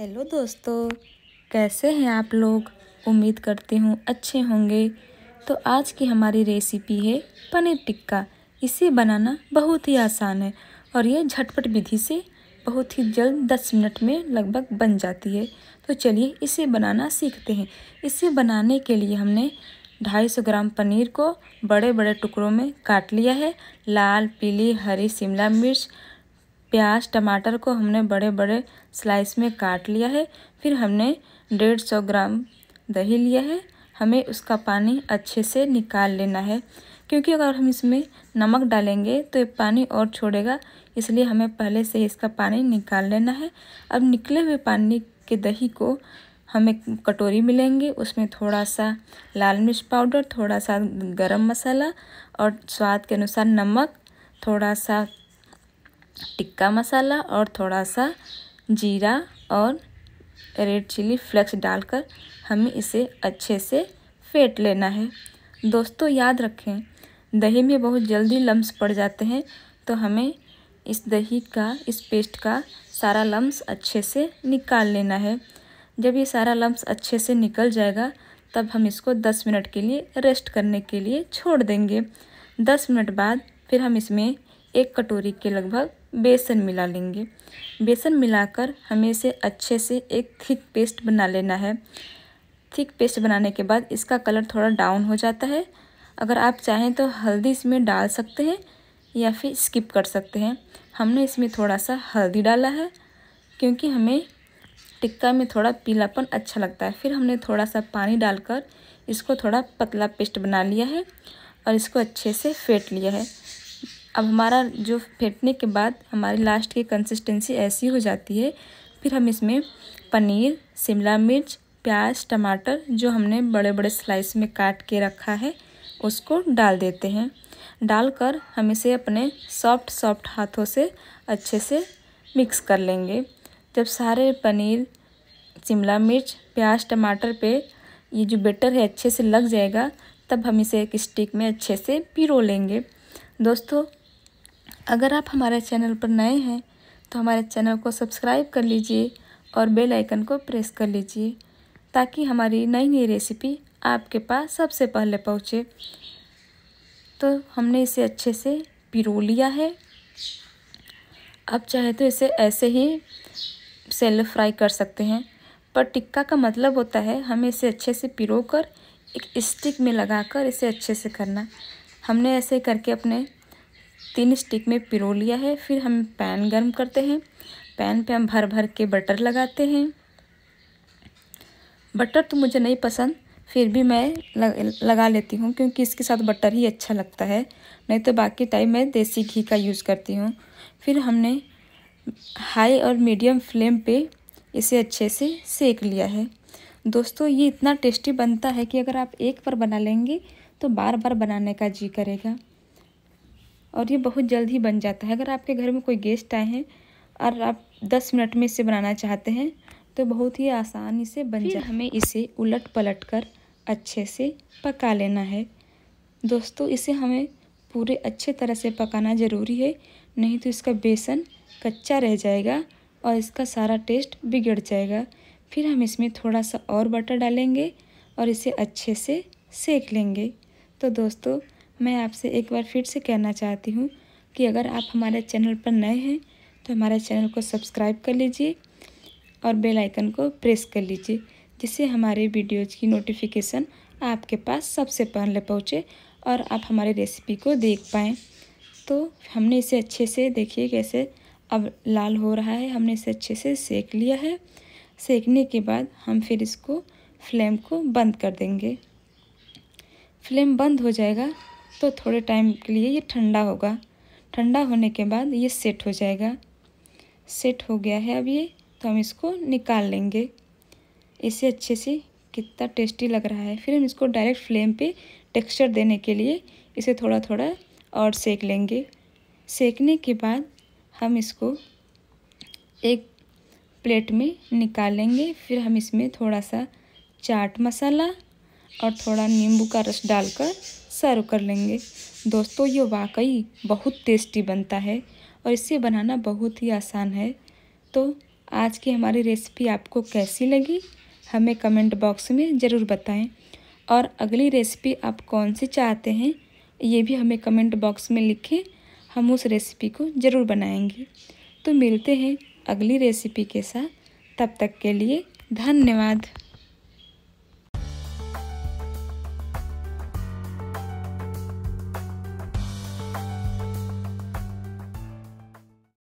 hello दोस्तों कैसे हैं आप लोग उम्मीद करती हूँ अच्छे होंगे तो आज की हमारी रेसिपी है पनीर टिक्का इसे बनाना बहुत ही आसान है और यह झटपट विधि से बहुत ही जल्द दस मिनट में लगभग बन जाती है तो चलिए इसे बनाना सीखते हैं इसे बनाने के लिए हमने 250 ग्राम पनीर को बड़े बड़े टुकड़ों में काट लिया है लाल पीली हरी शिमला मिर्च प्याज टमाटर को हमने बड़े बड़े स्लाइस में काट लिया है फिर हमने डेढ़ सौ ग्राम दही लिया है हमें उसका पानी अच्छे से निकाल लेना है क्योंकि अगर हम इसमें नमक डालेंगे तो ये पानी और छोड़ेगा इसलिए हमें पहले से इसका पानी निकाल लेना है अब निकले हुए पानी के दही को हम एक कटोरी में लेंगे उसमें थोड़ा सा लाल मिर्च पाउडर थोड़ा सा गरम मसाला और स्वाद के अनुसार नमक थोड़ा सा टिक्का मसाला और थोड़ा सा जीरा और रेड चिली फ्लेक्स डालकर हमें इसे अच्छे से फेंट लेना है दोस्तों याद रखें दही में बहुत जल्दी लम्स पड़ जाते हैं तो हमें इस दही का इस पेस्ट का सारा लम्स अच्छे से निकाल लेना है जब ये सारा लम्स अच्छे से निकल जाएगा तब हम इसको दस मिनट के लिए रेस्ट करने के लिए छोड़ देंगे दस मिनट बाद फिर हम इसमें एक कटोरी के लगभग बेसन मिला लेंगे बेसन मिलाकर हमें इसे अच्छे से एक थिक पेस्ट बना लेना है थिक पेस्ट बनाने के बाद इसका कलर थोड़ा डाउन हो जाता है अगर आप चाहें तो हल्दी इसमें डाल सकते हैं या फिर स्किप कर सकते हैं हमने इसमें थोड़ा सा हल्दी डाला है क्योंकि हमें टिक्का में थोड़ा पीलापन अच्छा लगता है फिर हमने थोड़ा सा पानी डालकर इसको थोड़ा पतला पेस्ट बना लिया है और इसको अच्छे से फेंट लिया है अब हमारा जो फेंटने के बाद हमारी लास्ट की कंसिस्टेंसी ऐसी हो जाती है फिर हम इसमें पनीर शिमला मिर्च प्याज टमाटर जो हमने बड़े बड़े स्लाइस में काट के रखा है उसको डाल देते हैं डालकर हम इसे अपने सॉफ्ट सॉफ्ट हाथों से अच्छे से मिक्स कर लेंगे जब सारे पनीर शिमला मिर्च प्याज टमाटर पे ये जो बेटर है अच्छे से लग जाएगा तब हम इसे एक स्टिक में अच्छे से पिरो लेंगे दोस्तों अगर आप हमारे चैनल पर नए हैं तो हमारे चैनल को सब्सक्राइब कर लीजिए और बेल आइकन को प्रेस कर लीजिए ताकि हमारी नई नई रेसिपी आपके पास सबसे पहले पहुँचे तो हमने इसे अच्छे से पिरो लिया है आप चाहे तो इसे ऐसे ही सेल फ्राई कर सकते हैं पर टिक्का का मतलब होता है हमें इसे अच्छे से पिरो कर एक स्टिक में लगा कर इसे अच्छे से करना हमने ऐसे करके अपने तीन स्टिक में पिरो लिया है फिर हम पैन गर्म करते हैं पैन पे हम भर भर के बटर लगाते हैं बटर तो मुझे नहीं पसंद फिर भी मैं लगा लेती हूँ क्योंकि इसके साथ बटर ही अच्छा लगता है नहीं तो बाकी टाइम मैं देसी घी का यूज़ करती हूँ फिर हमने हाई और मीडियम फ्लेम पे इसे अच्छे से सेक लिया है दोस्तों ये इतना टेस्टी बनता है कि अगर आप एक बार बना लेंगे तो बार बार बनाने का जी करेगा और ये बहुत जल्द ही बन जाता है अगर आपके घर में कोई गेस्ट आए हैं और आप दस मिनट में इसे बनाना चाहते हैं तो बहुत ही आसानी से बन जाए हमें इसे उलट पलट कर अच्छे से पका लेना है दोस्तों इसे हमें पूरे अच्छे तरह से पकाना ज़रूरी है नहीं तो इसका बेसन कच्चा रह जाएगा और इसका सारा टेस्ट बिगड़ जाएगा फिर हम इसमें थोड़ा सा और बटर डालेंगे और इसे अच्छे से सेक लेंगे तो दोस्तों मैं आपसे एक बार फिर से कहना चाहती हूँ कि अगर आप हमारे चैनल पर नए हैं तो हमारे चैनल को सब्सक्राइब कर लीजिए और बेल आइकन को प्रेस कर लीजिए जिससे हमारे वीडियोज़ की नोटिफिकेशन आपके पास सबसे पहले पहुँचे और आप हमारी रेसिपी को देख पाएँ तो हमने इसे अच्छे से देखिए कैसे अब लाल हो रहा है हमने इसे अच्छे से सेक लिया है सेकने के बाद हम फिर इसको फ्लेम को बंद कर देंगे फ्लेम बंद हो जाएगा तो थोड़े टाइम के लिए ये ठंडा होगा ठंडा होने के बाद ये सेट हो जाएगा सेट हो गया है अब ये तो हम इसको निकाल लेंगे इसे अच्छे से कितना टेस्टी लग रहा है फिर हम इसको डायरेक्ट फ्लेम पे टेक्सचर देने के लिए इसे थोड़ा थोड़ा और सेक लेंगे सेकने के बाद हम इसको एक प्लेट में निकालेंगे फिर हम इसमें थोड़ा सा चाट मसाला और थोड़ा नींबू का रस डालकर सर्व कर लेंगे दोस्तों ये वाकई बहुत टेस्टी बनता है और इसे बनाना बहुत ही आसान है तो आज की हमारी रेसिपी आपको कैसी लगी हमें कमेंट बॉक्स में ज़रूर बताएं और अगली रेसिपी आप कौन सी चाहते हैं ये भी हमें कमेंट बॉक्स में लिखें हम उस रेसिपी को ज़रूर बनाएंगे तो मिलते हैं अगली रेसिपी के साथ तब तक के लिए धन्यवाद